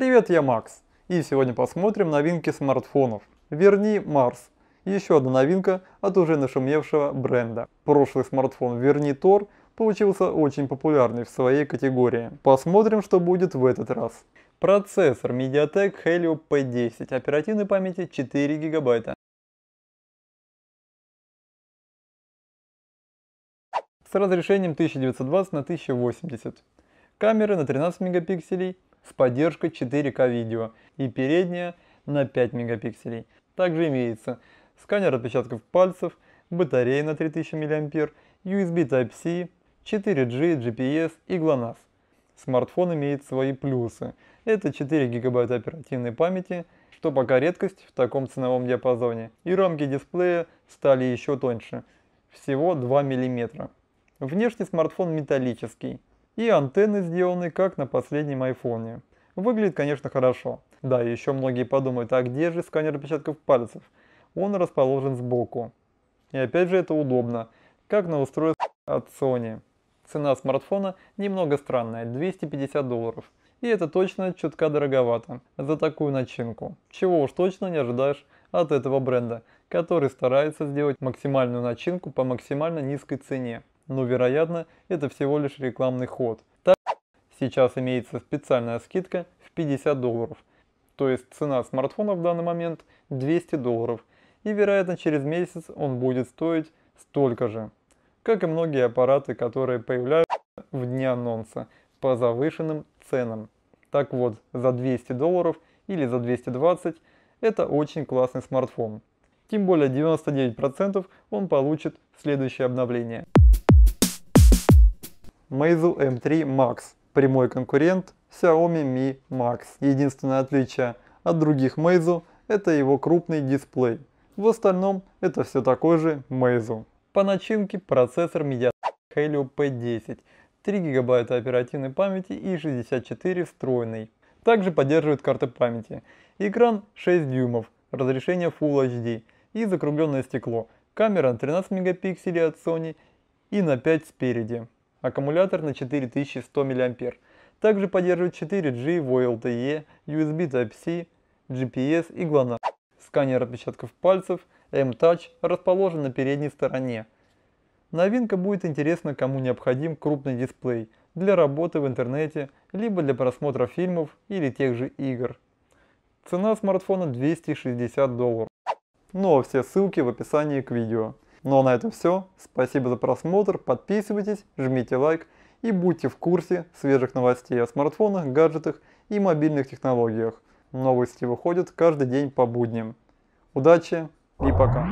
Привет, я Макс, и сегодня посмотрим новинки смартфонов. Верни Марс. Еще одна новинка от уже нашумевшего бренда. Прошлый смартфон Верни Тор получился очень популярный в своей категории. Посмотрим, что будет в этот раз. Процессор Mediatek Helio P10, оперативной памяти 4 гигабайта. С разрешением 1920 на 1080. Камеры на 13 мегапикселей с поддержкой 4К видео и передняя на 5 мегапикселей. Также имеется сканер отпечатков пальцев, батарея на 3000 мА, USB Type-C, 4G, GPS и GLONASS. Смартфон имеет свои плюсы. Это 4 ГБ оперативной памяти, что пока редкость в таком ценовом диапазоне. И рамки дисплея стали еще тоньше, всего 2 мм. Внешне смартфон металлический, и антенны сделаны как на последнем айфоне. Выглядит, конечно, хорошо. Да, еще многие подумают, а где же сканер отпечатков пальцев? Он расположен сбоку. И опять же это удобно, как на устройстве от Sony. Цена смартфона немного странная, 250 долларов. И это точно чутка дороговато за такую начинку. Чего уж точно не ожидаешь от этого бренда, который старается сделать максимальную начинку по максимально низкой цене но ну, вероятно это всего лишь рекламный ход. Так, сейчас имеется специальная скидка в 50 долларов, то есть цена смартфона в данный момент 200 долларов, и вероятно через месяц он будет стоить столько же, как и многие аппараты, которые появляются в дни анонса по завышенным ценам. Так вот, за 200 долларов или за 220 это очень классный смартфон. Тем более 99% он получит следующее обновление. Meizu M3 Max, прямой конкурент Xiaomi Mi Max. Единственное отличие от других Meizu это его крупный дисплей. В остальном это все такой же Meizu. По начинке процессор Mediatek Helio P10, 3 гигабайта оперативной памяти и 64 встроенный. Также поддерживает карты памяти. Экран 6 дюймов, разрешение Full HD и закругленное стекло. Камера 13 мегапикселей от Sony и на 5 спереди. Аккумулятор на 4100 мА. Также поддерживает 4G, VoLTE, USB Type-C, GPS и GLONASS. Сканер отпечатков пальцев M-Touch расположен на передней стороне. Новинка будет интересна кому необходим крупный дисплей для работы в интернете, либо для просмотра фильмов или тех же игр. Цена смартфона 260 долларов. Ну а все ссылки в описании к видео. Ну а на этом все. Спасибо за просмотр, подписывайтесь, жмите лайк и будьте в курсе свежих новостей о смартфонах, гаджетах и мобильных технологиях. Новости выходят каждый день по будням. Удачи и пока!